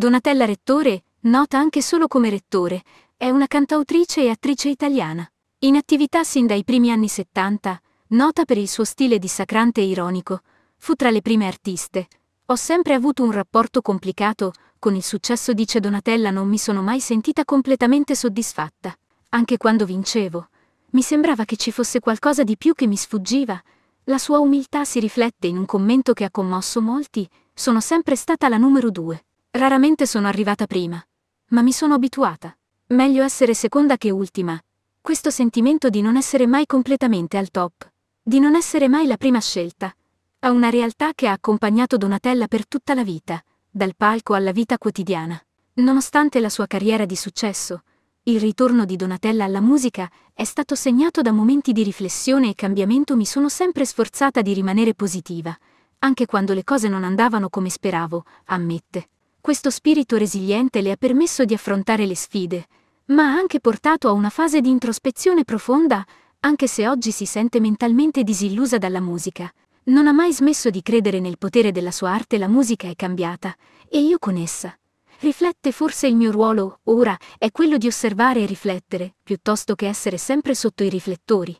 Donatella Rettore, nota anche solo come Rettore, è una cantautrice e attrice italiana. In attività sin dai primi anni 70, nota per il suo stile dissacrante e ironico, fu tra le prime artiste. Ho sempre avuto un rapporto complicato, con il successo dice Donatella non mi sono mai sentita completamente soddisfatta. Anche quando vincevo, mi sembrava che ci fosse qualcosa di più che mi sfuggiva. La sua umiltà si riflette in un commento che ha commosso molti, sono sempre stata la numero due. Raramente sono arrivata prima, ma mi sono abituata. Meglio essere seconda che ultima. Questo sentimento di non essere mai completamente al top, di non essere mai la prima scelta, è una realtà che ha accompagnato Donatella per tutta la vita, dal palco alla vita quotidiana. Nonostante la sua carriera di successo, il ritorno di Donatella alla musica è stato segnato da momenti di riflessione e cambiamento mi sono sempre sforzata di rimanere positiva, anche quando le cose non andavano come speravo, ammette questo spirito resiliente le ha permesso di affrontare le sfide, ma ha anche portato a una fase di introspezione profonda, anche se oggi si sente mentalmente disillusa dalla musica. Non ha mai smesso di credere nel potere della sua arte, la musica è cambiata, e io con essa. Riflette forse il mio ruolo, ora, è quello di osservare e riflettere, piuttosto che essere sempre sotto i riflettori.